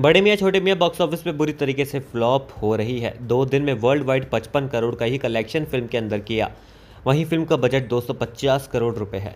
बड़े मियाँ छोटे मियाँ बॉक्स ऑफिस पे बुरी तरीके से फ्लॉप हो रही है दो दिन में वर्ल्ड वाइड 55 करोड़ का ही कलेक्शन फिल्म के अंदर किया वहीं फिल्म का बजट 250 करोड़ रुपए है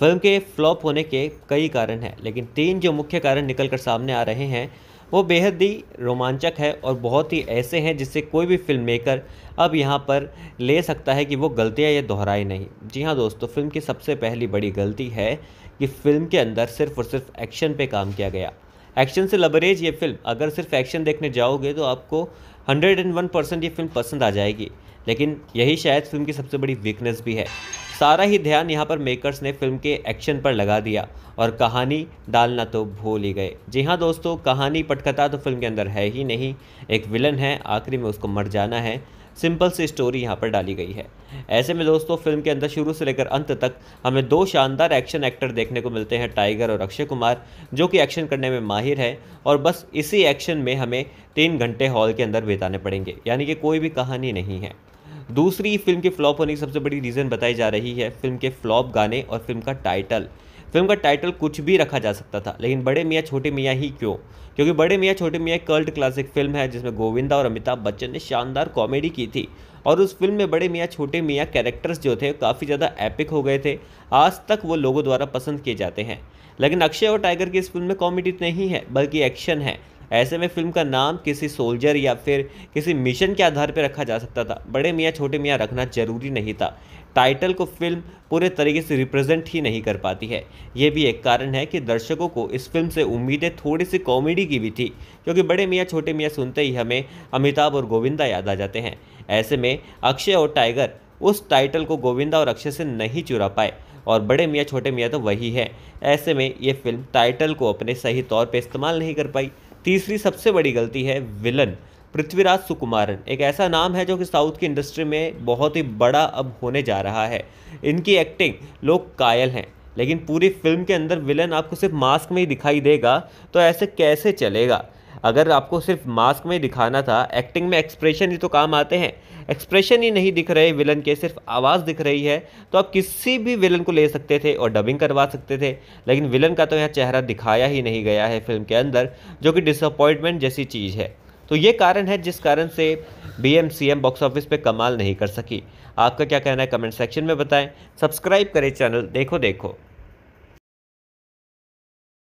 फिल्म के फ्लॉप होने के कई कारण हैं लेकिन तीन जो मुख्य कारण निकल कर सामने आ रहे हैं वो बेहद ही रोमांचक है और बहुत ही ऐसे हैं जिससे कोई भी फिल्म मेकर अब यहाँ पर ले सकता है कि वो गलतियाँ ये दोहराए नहीं जी हाँ दोस्तों फिल्म की सबसे पहली बड़ी गलती है कि फिल्म के अंदर सिर्फ और सिर्फ एक्शन पे काम किया गया एक्शन से लबरेज ये फिल्म अगर सिर्फ एक्शन देखने जाओगे तो आपको हंड्रेड एंड वन परसेंट ये फिल्म पसंद आ जाएगी लेकिन यही शायद फिल्म की सबसे बड़ी वीकनेस भी है सारा ही ध्यान यहाँ पर मेकर्स ने फिल्म के एक्शन पर लगा दिया और कहानी डालना तो भूल ही गए जी हाँ दोस्तों कहानी पटकथा तो फिल्म के अंदर है ही नहीं एक विलन है आखिरी में उसको मर जाना है सिंपल सी स्टोरी यहाँ पर डाली गई है ऐसे में दोस्तों फिल्म के अंदर शुरू से लेकर अंत तक हमें दो शानदार एक्शन एक्टर देखने को मिलते हैं टाइगर और अक्षय कुमार जो कि एक्शन करने में माहिर है और बस इसी एक्शन में हमें तीन घंटे हॉल के अंदर बिताने पड़ेंगे यानी कि कोई भी कहानी नहीं है दूसरी फिल्म के फ्लॉप होने की सबसे बड़ी रीज़न बताई जा रही है फिल्म के फ्लॉप गाने और फिल्म का टाइटल फिल्म का टाइटल कुछ भी रखा जा सकता था लेकिन बड़े मियाँ छोटे मियाँ ही क्यों क्योंकि बड़े मियाँ छोटे मियाँ कल्ट क्लासिक फिल्म है जिसमें गोविंदा और अमिताभ बच्चन ने शानदार कॉमेडी की थी और उस फिल्म में बड़े मियाँ छोटे मियाँ कैरेक्टर्स जो थे काफ़ी ज़्यादा एपिक हो गए थे आज तक वो लोगों द्वारा पसंद किए जाते हैं लेकिन अक्षय और टाइगर की इस फिल्म में कॉमेडी नहीं है बल्कि एक्शन है ऐसे में फ़िल्म का नाम किसी सोल्जर या फिर किसी मिशन के आधार पर रखा जा सकता था बड़े मियाँ छोटे मियाँ रखना ज़रूरी नहीं था टाइटल को फिल्म पूरे तरीके से रिप्रेजेंट ही नहीं कर पाती है ये भी एक कारण है कि दर्शकों को इस फिल्म से उम्मीदें थोड़ी सी कॉमेडी की भी थी क्योंकि बड़े मियाँ छोटे मियाँ सुनते ही हमें अमिताभ और गोविंदा याद आ जाते हैं ऐसे में अक्षय और टाइगर उस टाइटल को गोविंदा और अक्षय से नहीं चुरा पाए और बड़े मियाँ छोटे मियाँ तो वही है ऐसे में ये फिल्म टाइटल को अपने सही तौर पर इस्तेमाल नहीं कर पाई तीसरी सबसे बड़ी गलती है विलन पृथ्वीराज सुकुमारन एक ऐसा नाम है जो कि साउथ की इंडस्ट्री में बहुत ही बड़ा अब होने जा रहा है इनकी एक्टिंग लोग कायल हैं लेकिन पूरी फिल्म के अंदर विलन आपको सिर्फ मास्क में ही दिखाई देगा तो ऐसे कैसे चलेगा अगर आपको सिर्फ मास्क में दिखाना था एक्टिंग में एक्सप्रेशन ही तो काम आते हैं एक्सप्रेशन ही नहीं दिख रहे विलन के सिर्फ आवाज़ दिख रही है तो आप किसी भी विलन को ले सकते थे और डबिंग करवा सकते थे लेकिन विलन का तो यहाँ चेहरा दिखाया ही नहीं गया है फिल्म के अंदर जो कि डिसअपॉइंटमेंट जैसी चीज़ है तो ये कारण है जिस कारण से B M C M box office पर कमाल नहीं कर सकी आपका क्या कहना है कमेंट सेक्शन में बताएं सब्सक्राइब करें चैनल देखो देखो